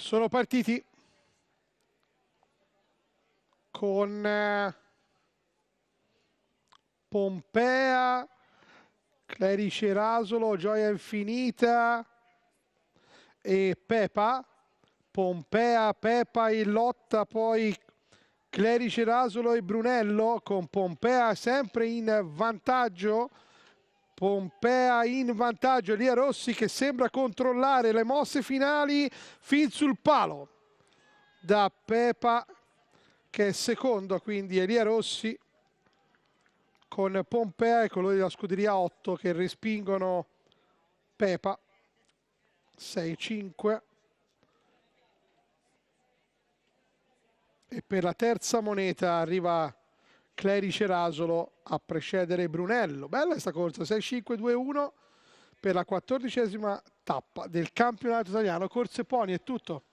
Sono partiti con eh, Pompea, Clerice Rasolo, Gioia Infinita e Pepa. Pompea, Pepa in lotta, poi Clerice Rasolo e Brunello con Pompea sempre in vantaggio. Pompea in vantaggio, Elia Rossi che sembra controllare le mosse finali fin sul palo da Pepa che è secondo, quindi Elia Rossi con Pompea e colori della scuderia 8 che respingono Pepa 6-5 e per la terza moneta arriva Clerice Rasolo a precedere Brunello. Bella questa corsa, 6-5-2-1 per la quattordicesima tappa del campionato italiano. Corse Poni è tutto.